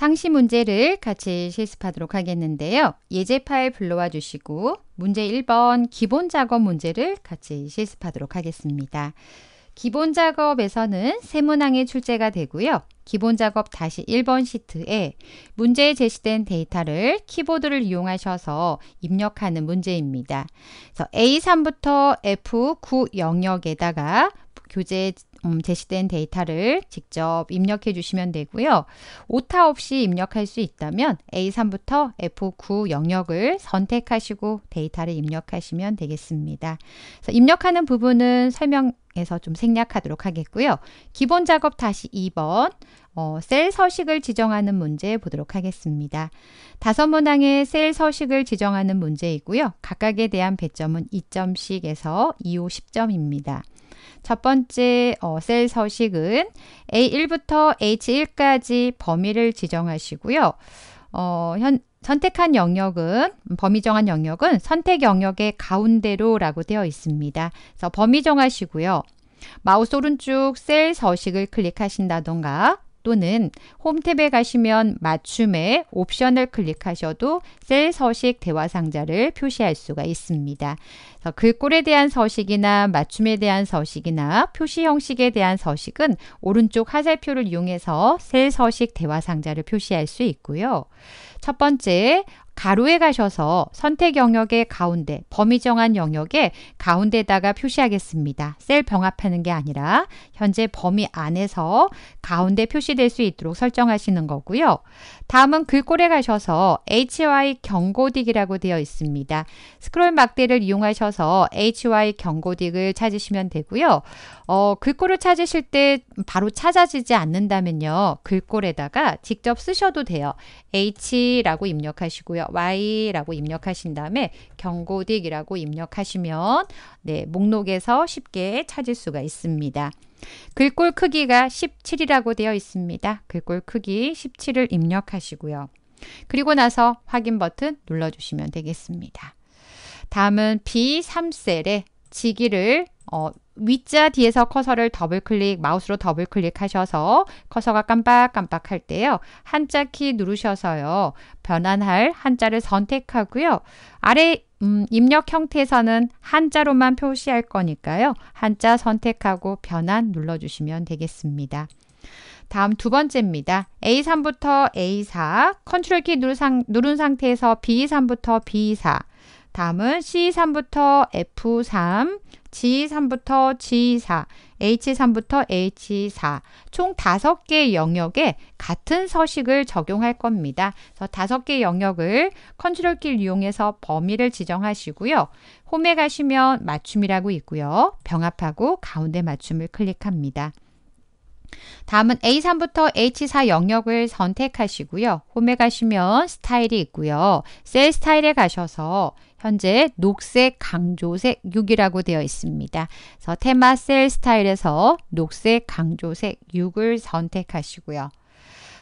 상시 문제를 같이 실습하도록 하겠는데요. 예제 파일 불러와 주시고 문제 1번 기본 작업 문제를 같이 실습하도록 하겠습니다. 기본 작업에서는 세 문항의 출제가 되고요. 기본 작업 다시 1번 시트에 문제에 제시된 데이터를 키보드를 이용하셔서 입력하는 문제입니다. 그래서 A3부터 F9 영역에다가 교재 음, 제시된 데이터를 직접 입력해 주시면 되고요. 오타 없이 입력할 수 있다면 A3부터 F9 영역을 선택하시고 데이터를 입력하시면 되겠습니다. 입력하는 부분은 설명에서 좀 생략하도록 하겠고요. 기본 작업 다시 2번 어, 셀 서식을 지정하는 문제 보도록 하겠습니다. 다섯 문항의 셀 서식을 지정하는 문제이고요. 각각에 대한 배점은 2점씩에서 2호 10점입니다. 첫 번째 어, 셀 서식은 A1부터 H1까지 범위를 지정하시고요. 어, 현, 선택한 영역은 범위 정한 영역은 선택 영역의 가운데로라고 되어 있습니다. 그래서 범위 정하시고요. 마우스 오른쪽 셀 서식을 클릭하신다던가 또는 홈탭에 가시면 맞춤에 옵션을 클릭하셔도 셀 서식 대화 상자를 표시할 수가 있습니다. 글꼴에 그 대한 서식이나 맞춤에 대한 서식이나 표시 형식에 대한 서식은 오른쪽 하살표를 이용해서 셀 서식 대화 상자를 표시할 수 있고요. 첫 번째, 가로에 가셔서 선택 영역의 가운데, 범위 정한 영역의 가운데다가 에 표시하겠습니다. 셀 병합하는 게 아니라 현재 범위 안에서 가운데 표시될 수 있도록 설정하시는 거고요. 다음은 글꼴에 가셔서 HY 경고딕이라고 되어 있습니다. 스크롤 막대를 이용하셔서 HY 경고딕을 찾으시면 되고요. 어, 글꼴을 찾으실 때 바로 찾아지지 않는다면요. 글꼴에다가 직접 쓰셔도 돼요. H라고 입력하시고요. y라고 입력하신 다음에 경고딕이라고 입력하시면 네, 목록에서 쉽게 찾을 수가 있습니다. 글꼴 크기가 17이라고 되어 있습니다. 글꼴 크기 17을 입력하시고요. 그리고 나서 확인 버튼 눌러주시면 되겠습니다. 다음은 B3셀에 지기를 어, 위자 뒤에서 커서를 더블 클릭, 마우스로 더블 클릭하셔서 커서가 깜빡깜빡 할 때요. 한자 키 누르셔서요. 변환할 한자를 선택하고요. 아래 음, 입력 형태에서는 한자로만 표시할 거니까요. 한자 선택하고 변환 눌러주시면 되겠습니다. 다음 두 번째입니다. A3부터 A4, 컨트롤 키 누른, 상, 누른 상태에서 B3부터 B4, 다음은 C3부터 F3, G3부터 G4, H3부터 H4 총 다섯 개 영역에 같은 서식을 적용할 겁니다. 다섯 개 영역을 컨트롤 키를 이용해서 범위를 지정하시고요. 홈에 가시면 맞춤이라고 있고요. 병합하고 가운데 맞춤을 클릭합니다. 다음은 A3부터 H4 영역을 선택하시고요. 홈에 가시면 스타일이 있고요. 셀 스타일에 가셔서 현재 녹색 강조색 6이라고 되어 있습니다. 그래서 테마 셀 스타일에서 녹색 강조색 6을 선택하시고요.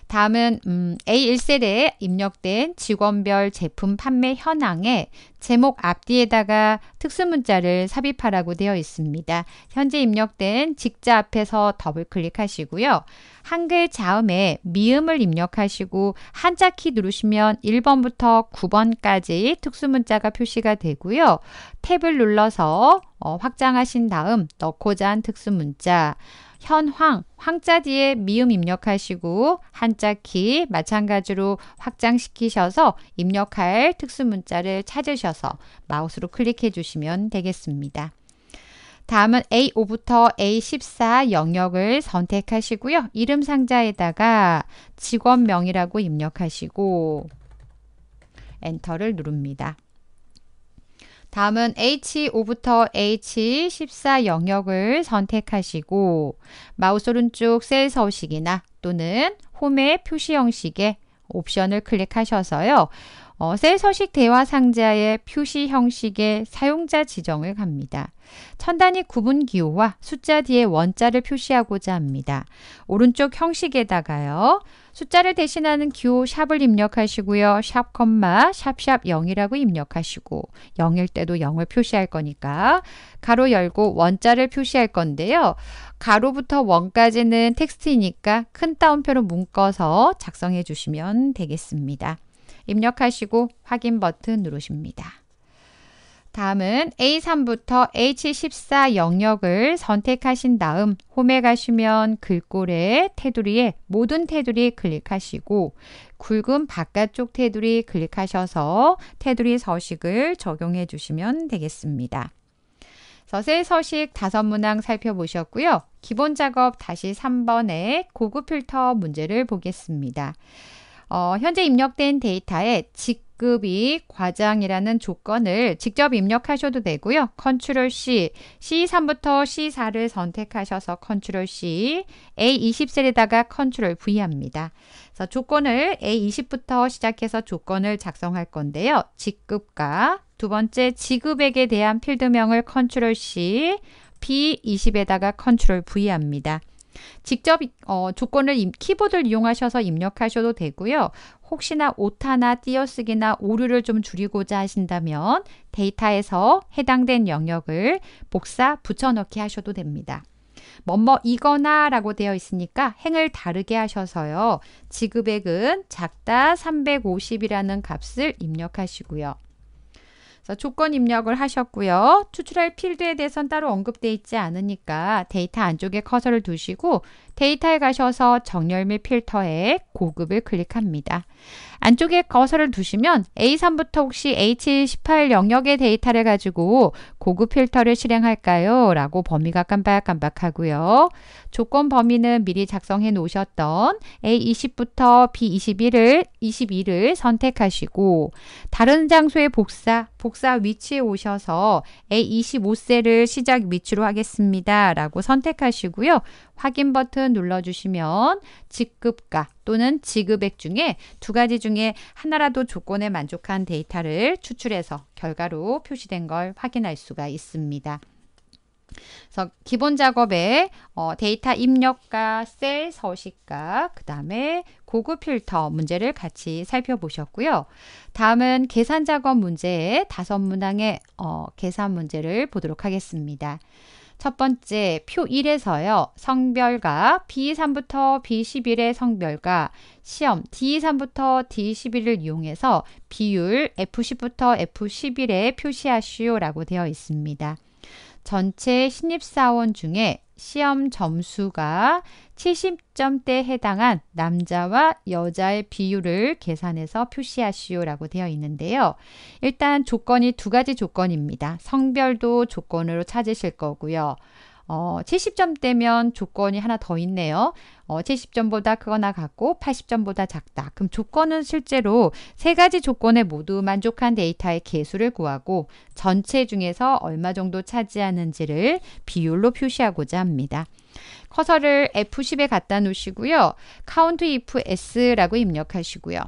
다음은 음, A1세대에 입력된 직원별 제품 판매 현황에 제목 앞뒤에다가 특수문자를 삽입하라고 되어 있습니다. 현재 입력된 직자 앞에서 더블 클릭하시고요. 한글 자음에 미음을 입력하시고 한자 키 누르시면 1번부터 9번까지 특수문자가 표시가 되고요. 탭을 눌러서 어, 확장하신 다음 넣고자 한 특수문자 현황, 황자 뒤에 미음 입력하시고 한자 키 마찬가지로 확장시키셔서 입력할 특수 문자를 찾으셔서 마우스로 클릭해 주시면 되겠습니다. 다음은 A5부터 A14 영역을 선택하시고요. 이름 상자에다가 직원명이라고 입력하시고 엔터를 누릅니다. 다음은 H5부터 H14 영역을 선택하시고 마우스 오른쪽 셀 서식이나 또는 홈의 표시 형식의 옵션을 클릭하셔서요. 어, 셀 서식 대화 상자의 표시 형식의 사용자 지정을 갑니다. 천단위 구분 기호와 숫자 뒤에 원자를 표시하고자 합니다. 오른쪽 형식에다가요. 숫자를 대신하는 기호 샵을 입력하시고요. 샵 컴마 샵샵 0이라고 입력하시고 0일 때도 0을 표시할 거니까 가로 열고 원자를 표시할 건데요. 가로부터 원까지는 텍스트이니까 큰 따옴표로 묶어서 작성해 주시면 되겠습니다. 입력하시고 확인 버튼 누르십니다. 다음은 A3부터 H14 영역을 선택하신 다음 홈에 가시면 글꼴의 테두리에 모든 테두리 클릭하시고 굵은 바깥쪽 테두리 클릭하셔서 테두리 서식을 적용해 주시면 되겠습니다. 서세 서식 다섯 문항 살펴보셨고요. 기본 작업 다시 3번의 고급 필터 문제를 보겠습니다. 어, 현재 입력된 데이터에 직급이 과장이라는 조건을 직접 입력하셔도 되고요. 컨트롤 C, C3부터 C4를 선택하셔서 컨트롤 C, A20셀에다가 컨트롤 V 합니다. 그래서 조건을 A20부터 시작해서 조건을 작성할 건데요. 직급과 두 번째 직급액에 대한 필드명을 컨트롤 C, P20에다가 컨트롤 V 합니다. 직접 어, 조건을 키보드를 이용하셔서 입력하셔도 되고요. 혹시나 오타나 띄어쓰기나 오류를 좀 줄이고자 하신다면 데이터에서 해당된 영역을 복사 붙여넣기 하셔도 됩니다. 뭐 뭐이거나 라고 되어 있으니까 행을 다르게 하셔서요. 지급액은 작다 350이라는 값을 입력하시고요. 조건 입력을 하셨고요. 추출할 필드에 대해서는 따로 언급되어 있지 않으니까 데이터 안쪽에 커서를 두시고 데이터에 가셔서 정렬 및 필터에 고급을 클릭합니다. 안쪽에 거서를 두시면 A3부터 혹시 H18 영역의 데이터를 가지고 고급 필터를 실행할까요? 라고 범위가 깜박깜박하고요. 조건 범위는 미리 작성해 놓으셨던 A20부터 B21을 22를 선택하시고 다른 장소의 복사, 복사 위치에 오셔서 A25셀을 시작 위치로 하겠습니다. 라고 선택하시고요. 확인 버튼 버튼 눌러주시면 직급과 또는 지급액 중에 두 가지 중에 하나라도 조건에 만족한 데이터를 추출해서 결과로 표시된 걸 확인할 수가 있습니다. 그래서 기본 작업에 어, 데이터 입력과 셀 서식과 그 다음에 고급 필터 문제를 같이 살펴보셨고요. 다음은 계산 작업 문제의 다섯 문항의 어, 계산 문제를 보도록 하겠습니다. 첫 번째 표 1에서요. 성별과 B3부터 B11의 성별과 시험 D3부터 D11을 이용해서 비율 F10부터 F11에 표시하시오라고 되어 있습니다. 전체 신입사원 중에 시험 점수가 70점대에 해당한 남자와 여자의 비율을 계산해서 표시하시오라고 되어 있는데요. 일단 조건이 두 가지 조건입니다. 성별도 조건으로 찾으실 거고요. 어, 70점대면 조건이 하나 더 있네요. 어, 70점보다 크거나 같고 80점보다 작다. 그럼 조건은 실제로 세 가지 조건에 모두 만족한 데이터의 개수를 구하고 전체 중에서 얼마 정도 차지하는지를 비율로 표시하고자 합니다. 커서를 F10에 갖다 놓으시고요. count if s라고 입력하시고요.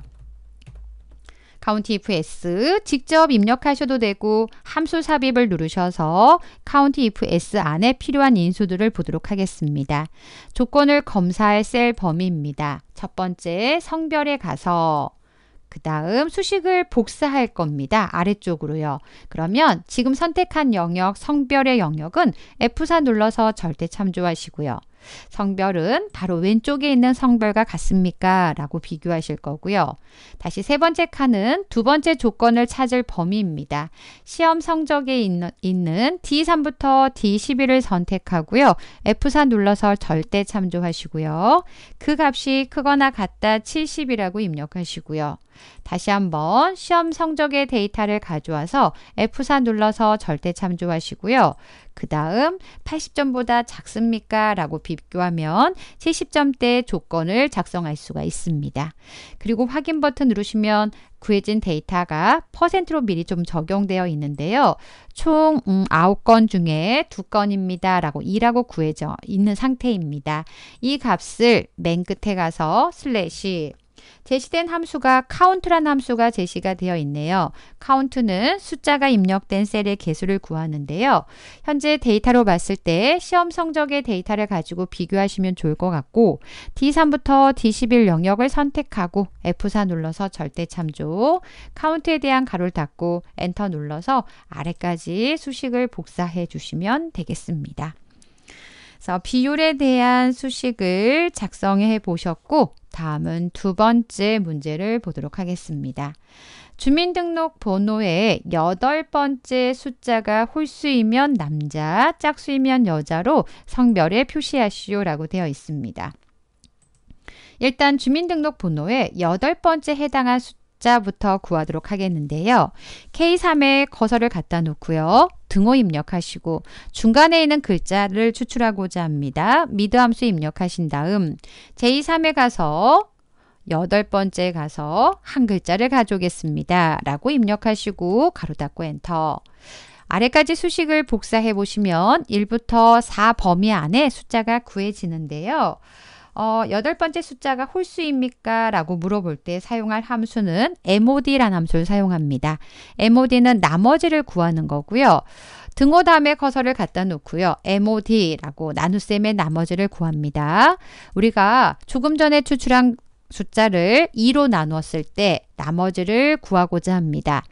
카운티 if s 직접 입력하셔도 되고 함수 삽입을 누르셔서 카운티 if s 안에 필요한 인수들을 보도록 하겠습니다. 조건을 검사할 셀 범위입니다. 첫 번째 성별에 가서 그 다음 수식을 복사할 겁니다. 아래쪽으로요. 그러면 지금 선택한 영역 성별의 영역은 F4 눌러서 절대 참조하시고요. 성별은 바로 왼쪽에 있는 성별과 같습니까? 라고 비교하실 거고요. 다시 세 번째 칸은 두 번째 조건을 찾을 범위입니다. 시험 성적에 있는, 있는 D3부터 D11을 선택하고요. F4 눌러서 절대 참조하시고요. 그 값이 크거나 같다 70이라고 입력하시고요. 다시 한번 시험 성적의 데이터를 가져와서 F4 눌러서 절대 참조하시고요. 그 다음 80점보다 작습니까? 라고 비교하면 70점대 조건을 작성할 수가 있습니다. 그리고 확인 버튼 누르시면 구해진 데이터가 퍼센트로 미리 좀 적용되어 있는데요. 총 9건 음, 중에 2건입니다. 라고 2라고 구해져 있는 상태입니다. 이 값을 맨 끝에 가서 슬래시 제시된 함수가 count란 함수가 제시가 되어 있네요. count는 숫자가 입력된 셀의 개수를 구하는데요. 현재 데이터로 봤을 때 시험 성적의 데이터를 가지고 비교하시면 좋을 것 같고 D3부터 D11 영역을 선택하고 F4 눌러서 절대 참조, count에 대한 가로를 닫고 엔터 눌러서 아래까지 수식을 복사해 주시면 되겠습니다. 그래서 비율에 대한 수식을 작성해 보셨고 다음은 두 번째 문제를 보도록 하겠습니다. 주민등록번호의 여덟 번째 숫자가 홀수이면 남자, 짝수이면 여자로 성별에 표시하시오라고 되어 있습니다. 일단 주민등록번호의 여덟 번째 해당한 숫자 박자부터 구하도록 하겠는데요. K3에 커서를 갖다 놓고요. 등호 입력하시고 중간에 있는 글자를 추출하고자 합니다. 미드 함수 입력하신 다음 제3에 가서 여덟 번째 가서 한 글자를 가져오겠습니다. 라고 입력하시고 가로 닫고 엔터. 아래까지 수식을 복사해 보시면 1부터 4 범위 안에 숫자가 구해지는데요. 어, 여덟 번째 숫자가 홀수입니까? 라고 물어볼 때 사용할 함수는 mod라는 함수를 사용합니다. mod는 나머지를 구하는 거고요. 등호 다음에 커서를 갖다 놓고요. mod라고 나눗셈의 나머지를 구합니다. 우리가 조금 전에 추출한 숫자를 2로 나누었을 때 나머지를 구하고자 합니다.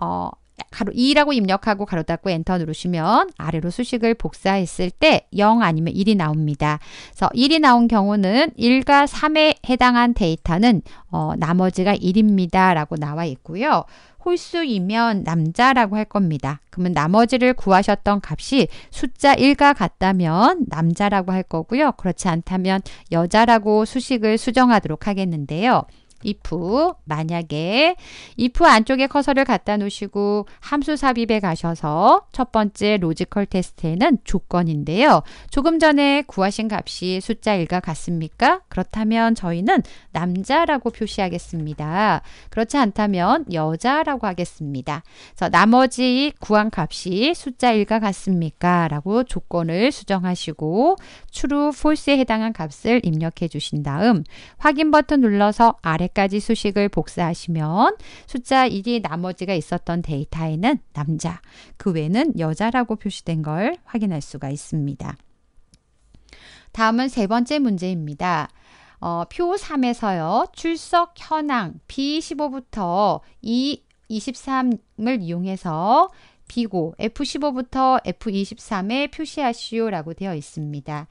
어, 가로 2라고 입력하고 가로 닫고 엔터 누르시면 아래로 수식을 복사했을 때 0 아니면 1이 나옵니다. 그래서 1이 나온 경우는 1과 3에 해당한 데이터는 어, 나머지가 1입니다. 라고 나와 있고요. 홀수이면 남자라고 할 겁니다. 그러면 나머지를 구하셨던 값이 숫자 1과 같다면 남자라고 할 거고요. 그렇지 않다면 여자라고 수식을 수정하도록 하겠는데요. if 만약에 if 안쪽에 커서를 갖다 놓으시고 함수 삽입에 가셔서 첫 번째 로지컬 테스트에는 조건인데요. 조금 전에 구하신 값이 숫자 1과 같습니까? 그렇다면 저희는 남자라고 표시하겠습니다. 그렇지 않다면 여자라고 하겠습니다. 그래서 나머지 구한 값이 숫자 1과 같습니까? 라고 조건을 수정하시고 true, false에 해당한 값을 입력해 주신 다음 확인 버튼 눌러서 아래 1 0 0지 수식을 복사하시면 숫자 1이 나머지가 있었던 데이터에는 남자, 그 외는 에 여자라고 표시된 걸 확인할 수가 있습니다. 다음은 세 번째 문제입니다. 어, 표 3에서요. 출석 현황 B15부터 E23을 이용해서 B고 F15부터 F23에 표시하시오라고 되어 있습니다.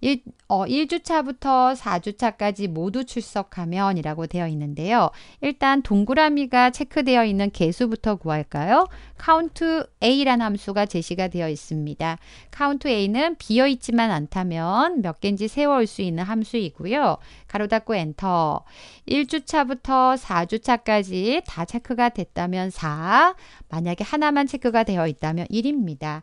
1, 어, 1주차부터 4주차까지 모두 출석하면 이라고 되어 있는데요. 일단 동그라미가 체크되어 있는 개수부터 구할까요? count a 라는 함수가 제시가 되어 있습니다. count a는 비어있지만 않다면 몇 개인지 세워올 수 있는 함수이고요. 가로 닫고 엔터 1주차부터 4주차까지 다 체크가 됐다면 4 만약에 하나만 체크가 되어 있다면 1입니다.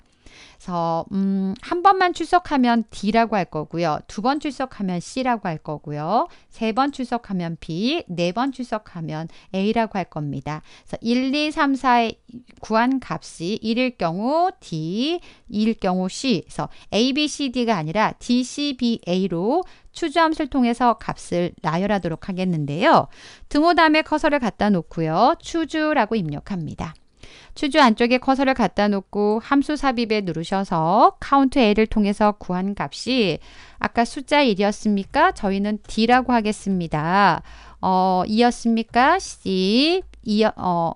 그래서 음, 한 번만 출석하면 D라고 할 거고요. 두 번 출석하면 C라고 할 거고요. 세 번 출석하면 B, 네 번 출석하면 A라고 할 겁니다. 그래서 1, 2, 3, 4의 구한 값이 1일 경우 D, 2일 경우 C. 그래서 A, B, C, D가 아니라 D, C, B, A로 추주함수를 통해서 값을 나열하도록 하겠는데요. 등호 다음에 커서를 갖다 놓고요. 추주라고 입력합니다. 추주 안쪽에 커서를 갖다 놓고 함수 삽입에 누르셔서 카운트 A를 통해서 구한 값이 아까 숫자 1이었습니까? 저희는 D라고 하겠습니다. 어, 2였습니까? C, 2, 어,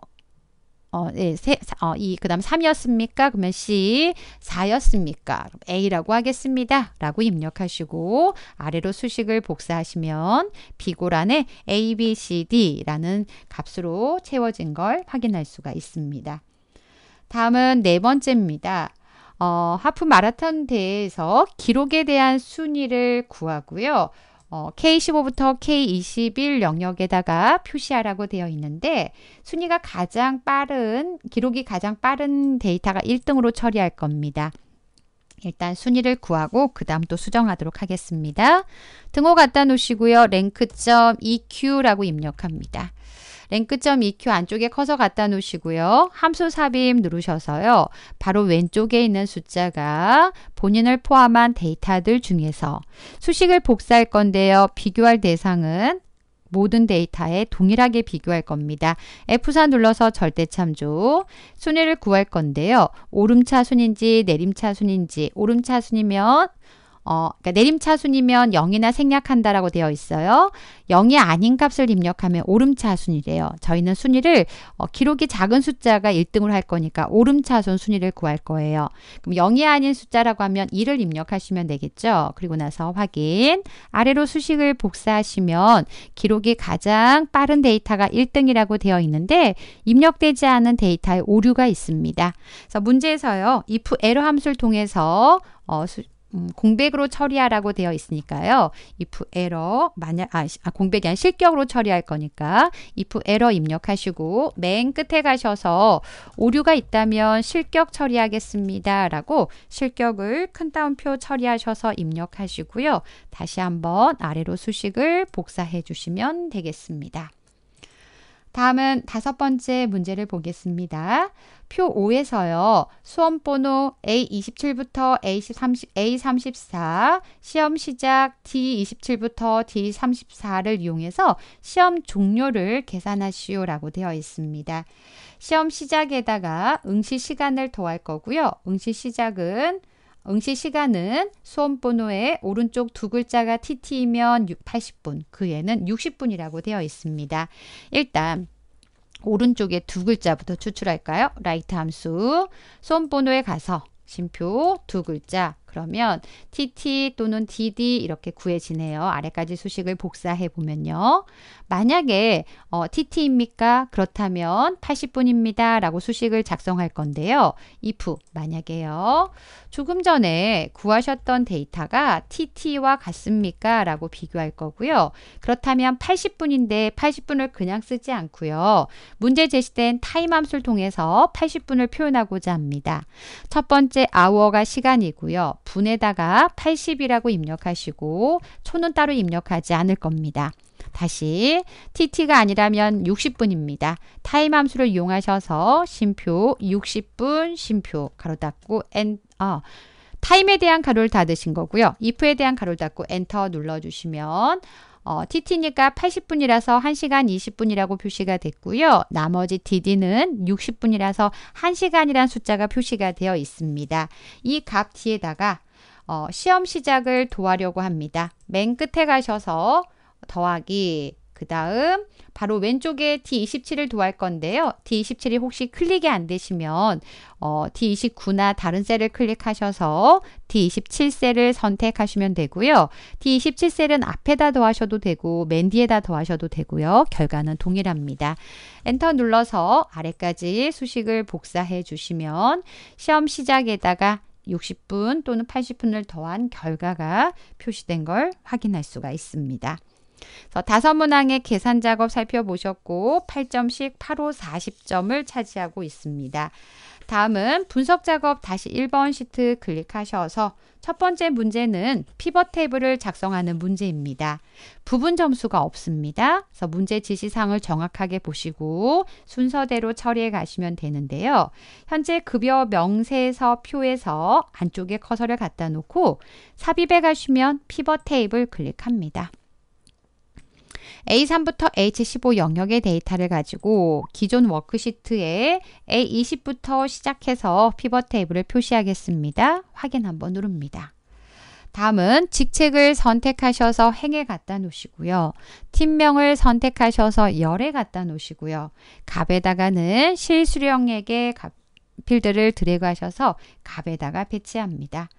어, 예, 세, 어, 이, 그 다음 3이었습니까? 그러면 C, 4였습니까? A라고 하겠습니다. 라고 입력하시고, 아래로 수식을 복사하시면, 비고란에 A, B, C, D라는 값으로 채워진 걸 확인할 수가 있습니다. 다음은 네 번째입니다. 어, 하프 마라톤 대회에서 기록에 대한 순위를 구하고요. 어, K15부터 K21 영역에다가 표시하라고 되어 있는데 순위가 가장 빠른 기록이 가장 빠른 데이터가 1등으로 처리할 겁니다. 일단 순위를 구하고 그 다음 또 수정하도록 하겠습니다. 등호 갖다 놓으시고요. 랭크 EQ라고 입력합니다. 랭크.eq 점 안쪽에 커서 갖다 놓으시고요. 함수 삽입 누르셔서요. 바로 왼쪽에 있는 숫자가 본인을 포함한 데이터들 중에서 수식을 복사할 건데요. 비교할 대상은 모든 데이터에 동일하게 비교할 겁니다. F4 눌러서 절대 참조 순위를 구할 건데요. 오름차순인지 내림차순인지 오름차순이면 어, 그러니까 내림차순이면 0이나 생략한다라고 되어 있어요. 0이 아닌 값을 입력하면 오름차순이래요. 저희는 순위를 어, 기록이 작은 숫자가 1등으로 할 거니까 오름차순 순위를 구할 거예요. 그럼 0이 아닌 숫자라고 하면 1을 입력하시면 되겠죠. 그리고 나서 확인. 아래로 수식을 복사하시면 기록이 가장 빠른 데이터가 1등이라고 되어 있는데 입력되지 않은 데이터에 오류가 있습니다. 그래서 문제에서요. if 에러 함수를 통해서 어, 수, 음, 공백으로 처리하라고 되어 있으니까요. if error 만약 아, 아, 공백이 아니라 실격으로 처리할 거니까 if error 입력하시고 맨 끝에 가셔서 오류가 있다면 실격 처리하겠습니다라고 실격을 큰 따옴표 처리하셔서 입력하시고요. 다시 한번 아래로 수식을 복사해 주시면 되겠습니다. 다음은 다섯 번째 문제를 보겠습니다. 표 5에서요. 수험 번호 A27부터 a 3 4 시험 시작 D27부터 D34를 이용해서 시험 종료를 계산하시오라고 되어 있습니다. 시험 시작에다가 응시 시간을 더할 거고요. 응시 시작은 응시 시간은 수험 번호의 오른쪽 두 글자가 TT이면 80분, 그외에는 60분이라고 되어 있습니다. 일단 오른쪽에 두 글자부터 추출할까요? 라이트 함수, 수험 번호에 가서 심표 두 글자, 그러면 TT 또는 DD 이렇게 구해지네요. 아래까지 수식을 복사해 보면요. 만약에 어, TT입니까? 그렇다면 80분입니다. 라고 수식을 작성할 건데요. if 만약에요. 조금 전에 구하셨던 데이터가 TT와 같습니까? 라고 비교할 거고요. 그렇다면 80분인데 80분을 그냥 쓰지 않고요. 문제 제시된 타임 함수를 통해서 80분을 표현하고자 합니다. 첫 번째 hour가 시간이고요. 분에다가 80이라고 입력하시고 초는 따로 입력하지 않을 겁니다. 다시 TT가 아니라면 60분입니다. 타임 함수를 이용하셔서 심표 60분 심표 가로 닫고 엔 어, 타임에 대한 가로를 닫으신 거고요. if에 대한 가로를 닫고 엔터 눌러주시면 어, TT니까 80분이라서 1시간 20분이라고 표시가 됐고요. 나머지 DD는 60분이라서 1시간이란 숫자가 표시가 되어 있습니다. 이 값 뒤에다가 어, 시험 시작을 도하려고 합니다. 맨 끝에 가셔서 더하기 그 다음 바로 왼쪽에 D27을 도할 건데요. D27이 혹시 클릭이 안 되시면 어, D29나 다른 셀을 클릭하셔서 D27 셀을 선택하시면 되고요. D27 셀은 앞에다 더하셔도 되고 맨 뒤에다 더하셔도 되고요. 결과는 동일합니다. 엔터 눌러서 아래까지 수식을 복사해 주시면 시험 시작에다가 60분 또는 80분을 더한 결과가 표시된 걸 확인할 수가 있습니다. 다섯 문항의 계산 작업 살펴보셨고 8점씩 8호 40점을 차지하고 있습니다. 다음은 분석 작업 다시 1번 시트 클릭하셔서 첫 번째 문제는 피벗 테이블을 작성하는 문제입니다. 부분 점수가 없습니다. 그래서 문제 지시사항을 정확하게 보시고 순서대로 처리해 가시면 되는데요. 현재 급여 명세서 표에서 안쪽에 커서를 갖다 놓고 삽입에 가시면 피벗 테이블 클릭합니다. A3부터 H15 영역의 데이터를 가지고 기존 워크시트에 A20부터 시작해서 피벗 테이블을 표시하겠습니다. 확인 한번 누릅니다. 다음은 직책을 선택하셔서 행에 갖다 놓으시고요. 팀명을 선택하셔서 열에 갖다 놓으시고요. 갑에다가는 실수령에게 필드를 드래그하셔서 갑에다가 배치합니다.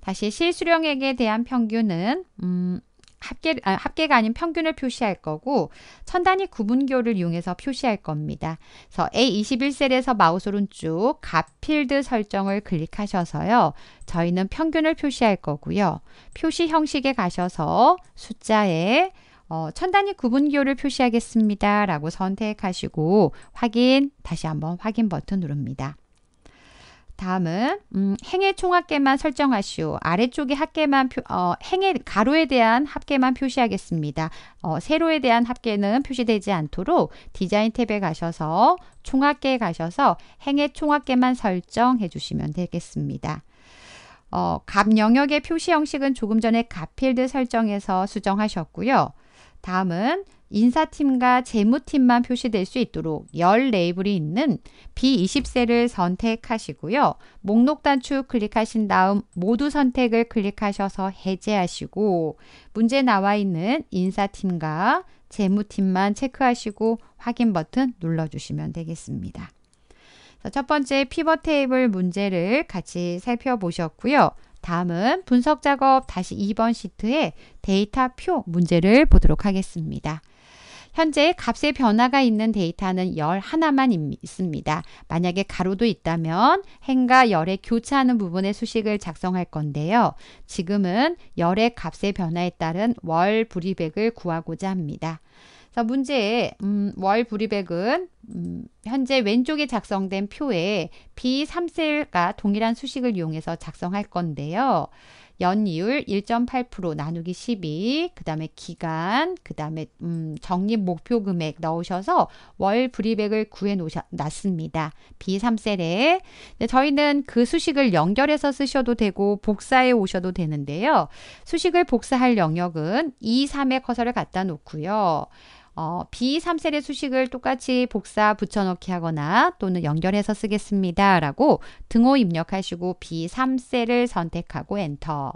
다시 실수령액에 대한 평균은 음, 합계, 아, 합계가 아닌 평균을 표시할 거고 천 단위 구분교를 이용해서 표시할 겁니다. 그래서 A21셀에서 마우스 오른쪽 값필드 설정을 클릭하셔서요. 저희는 평균을 표시할 거고요. 표시 형식에 가셔서 숫자에 어, 천 단위 구분교를 표시하겠습니다. 라고 선택하시고 확인, 다시 한번 확인 버튼 누릅니다. 다음은 음, 행의 총합계만 설정하시오. 아래쪽의 합계만 표, 어, 행의 가로에 대한 합계만 표시하겠습니다. 어, 세로에 대한 합계는 표시되지 않도록 디자인 탭에 가셔서 총합계에 가셔서 행의 총합계만 설정해 주시면 되겠습니다. 어, 값 영역의 표시 형식은 조금 전에 값필드 설정에서 수정하셨고요. 다음은 인사팀과 재무팀만 표시될 수 있도록 열 레이블이 있는 B20세를 선택하시고요. 목록 단축 클릭하신 다음 모두 선택을 클릭하셔서 해제하시고 문제 나와 있는 인사팀과 재무팀만 체크하시고 확인 버튼 눌러주시면 되겠습니다. 첫 번째 피벗 테이블 문제를 같이 살펴보셨고요. 다음은 분석 작업 다시 2번 시트에 데이터 표 문제를 보도록 하겠습니다. 현재 값의 변화가 있는 데이터는 열 하나만 있습니다. 만약에 가로도 있다면 행과 열의 교차하는 부분의 수식을 작성할 건데요. 지금은 열의 값의 변화에 따른 월 불이백을 구하고자 합니다. 자, 문제의 음, 월 불이백은 음, 현재 왼쪽에 작성된 표에 B3셀과 동일한 수식을 이용해서 작성할 건데요. 연이율 1.8% 나누기 12, 그 다음에 기간, 그 다음에 음, 적립 목표 금액 넣으셔서 월 불이백을 구해 놓으셨습니다. B3셀에. 네, 저희는 그 수식을 연결해서 쓰셔도 되고 복사해 오셔도 되는데요. 수식을 복사할 영역은 2, 3의 커서를 갖다 놓고요. 어, B3셀의 수식을 똑같이 복사 붙여넣기 하거나 또는 연결해서 쓰겠습니다. 라고 등호 입력하시고 B3셀을 선택하고 엔터.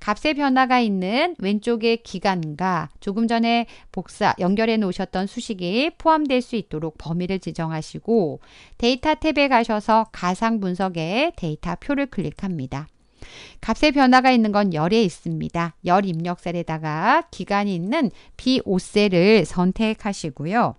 값의 변화가 있는 왼쪽의 기간과 조금 전에 복사 연결해 놓으셨던 수식이 포함될 수 있도록 범위를 지정하시고 데이터 탭에 가셔서 가상 분석에 데이터 표를 클릭합니다. 값의 변화가 있는 건 열에 있습니다. 열 입력셀에다가 기간이 있는 비오셀을 선택하시고요.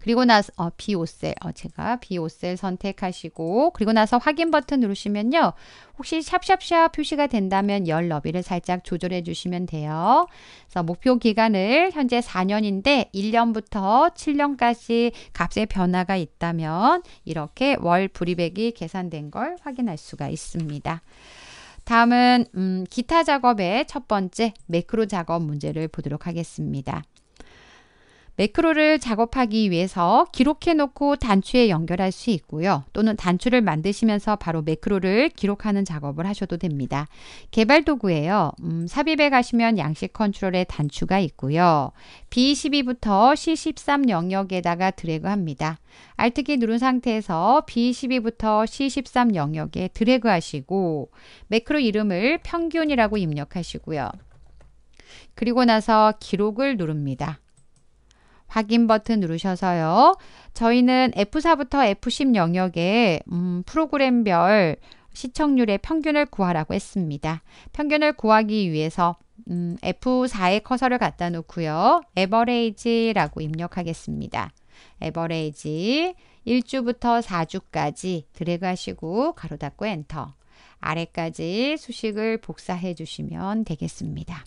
그리고 나서 어, 비오셀 어, 제가 비오셀 선택하시고 그리고 나서 확인 버튼 누르시면요. 혹시 샵샵샵 표시가 된다면 열 너비를 살짝 조절해 주시면 돼요. 그래서 목표 기간을 현재 4년인데 1년부터 7년까지 값의 변화가 있다면 이렇게 월 불이백이 계산된 걸 확인할 수가 있습니다. 다음은 음, 기타 작업의 첫 번째 매크로 작업 문제를 보도록 하겠습니다. 매크로를 작업하기 위해서 기록해 놓고 단추에 연결할 수 있고요. 또는 단추를 만드시면서 바로 매크로를 기록하는 작업을 하셔도 됩니다. 개발 도구예요. 음, 삽입에 가시면 양식 컨트롤에 단추가 있고요. B12부터 C13 영역에다가 드래그합니다. Alt키 누른 상태에서 B12부터 C13 영역에 드래그 하시고 매크로 이름을 평균이라고 입력하시고요. 그리고 나서 기록을 누릅니다. 확인 버튼 누르셔서요. 저희는 F4부터 F10 영역에 음, 프로그램별 시청률의 평균을 구하라고 했습니다. 평균을 구하기 위해서 음, f 4의 커서를 갖다 놓고요. 에버레이지라고 입력하겠습니다. 에버레이지 1주부터 4주까지 드래그 하시고 가로 닫고 엔터 아래까지 수식을 복사해 주시면 되겠습니다.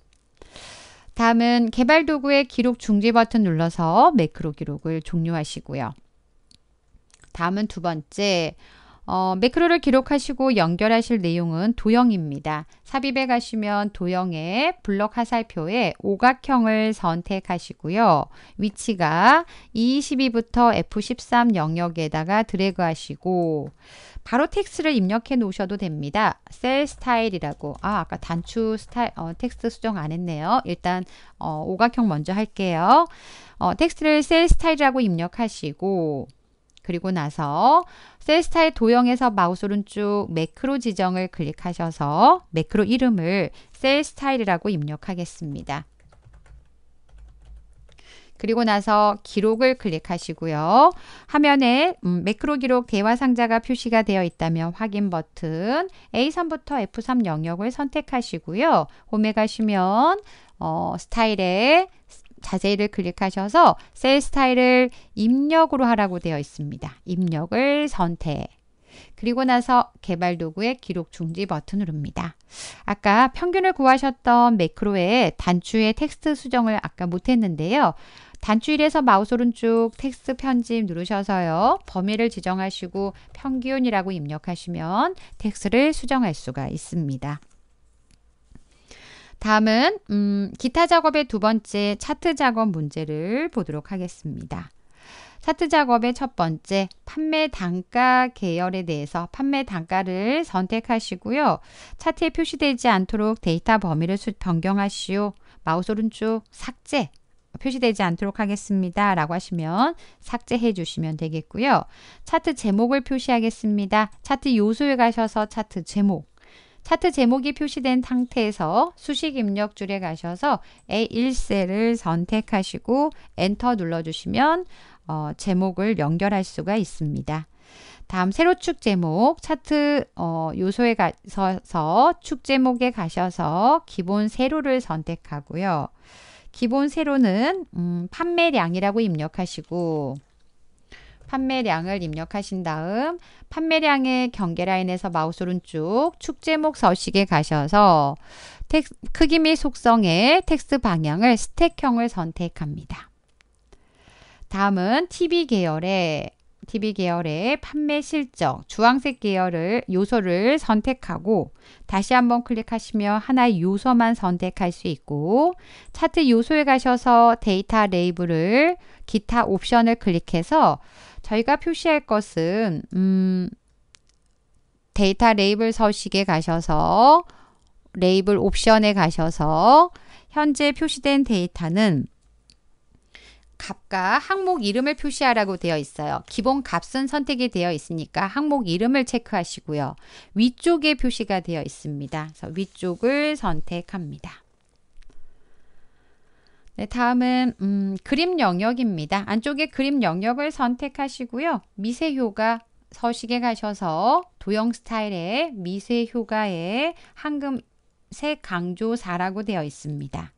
다음은 개발 도구의 기록 중지 버튼 눌러서 매크로 기록을 종료하시고요. 다음은 두 번째, 어, 매크로를 기록하시고 연결하실 내용은 도형입니다. 삽입에 가시면 도형의 블럭 하살표에 오각형을 선택하시고요. 위치가 E12부터 F13 영역에다가 드래그 하시고 바로 텍스를 입력해 놓으셔도 됩니다. 셀 스타일이라고 아 아까 단추 스타일 어, 텍스트 수정 안 했네요. 일단 어, 오각형 먼저 할게요. 어, 텍스트를 셀 스타일이라고 입력하시고 그리고 나서 셀스타일 도형에서 마우스 오른쪽 매크로 지정을 클릭하셔서 매크로 이름을 셀 스타일이라고 입력하겠습니다. 그리고 나서 기록을 클릭하시고요. 화면에 음, 매크로 기록 대화 상자가 표시가 되어 있다면 확인 버튼 A3부터 F3 영역을 선택하시고요. 홈에 가시면 어, 스타일에 자세히를 클릭하셔서 셀 스타일을 입력으로 하라고 되어 있습니다. 입력을 선택. 그리고 나서 개발 도구의 기록 중지 버튼 누릅니다. 아까 평균을 구하셨던 매크로에 단추의 텍스트 수정을 아까 못했는데요. 단추 1에서 마우스 오른쪽 텍스트 편집 누르셔서요. 범위를 지정하시고 평균이라고 입력하시면 텍스트를 수정할 수가 있습니다. 다음은 음, 기타 작업의 두 번째 차트 작업 문제를 보도록 하겠습니다. 차트 작업의 첫 번째 판매 단가 계열에 대해서 판매 단가를 선택하시고요. 차트에 표시되지 않도록 데이터 범위를 변경하시오. 마우스 오른쪽 삭제 표시되지 않도록 하겠습니다. 라고 하시면 삭제해 주시면 되겠고요. 차트 제목을 표시하겠습니다. 차트 요소에 가셔서 차트 제목 차트 제목이 표시된 상태에서 수식 입력 줄에 가셔서 A1셀을 선택하시고 엔터 눌러주시면 어, 제목을 연결할 수가 있습니다. 다음 세로축 제목 차트 어, 요소에 가셔서 축 제목에 가셔서 기본 세로를 선택하고요. 기본 세로는 음, 판매량이라고 입력하시고 판매량을 입력하신 다음 판매량의 경계라인에서 마우스 오른쪽 축제목 서식에 가셔서 텍스, 크기 및 속성의 텍스트 방향을 스택형을 선택합니다. 다음은 TV 계열의 TV 계열의 판매 실적, 주황색 계열을 요소를 선택하고 다시 한번 클릭하시면 하나의 요소만 선택할 수 있고 차트 요소에 가셔서 데이터 레이블을 기타 옵션을 클릭해서 저희가 표시할 것은 음, 데이터 레이블 서식에 가셔서 레이블 옵션에 가셔서 현재 표시된 데이터는 값과 항목 이름을 표시하라고 되어 있어요. 기본 값은 선택이 되어 있으니까 항목 이름을 체크하시고요. 위쪽에 표시가 되어 있습니다. 그래서 위쪽을 선택합니다. 네, 다음은 음, 그림 영역입니다. 안쪽에 그림 영역을 선택하시고요. 미세효과 서식에 가셔서 도형 스타일의 미세효과의 황금색 강조사라고 되어 있습니다.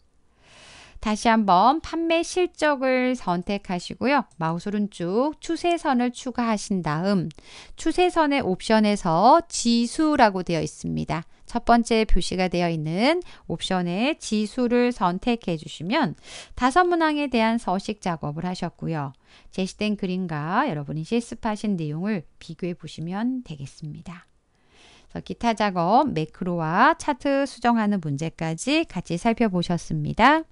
다시 한번 판매 실적을 선택하시고요. 마우스 오른쪽 추세선을 추가하신 다음 추세선의 옵션에서 지수라고 되어 있습니다. 첫 번째 표시가 되어 있는 옵션의 지수를 선택해 주시면 다섯 문항에 대한 서식 작업을 하셨고요. 제시된 그림과 여러분이 실습하신 내용을 비교해 보시면 되겠습니다. 기타 작업, 매크로와 차트 수정하는 문제까지 같이 살펴보셨습니다.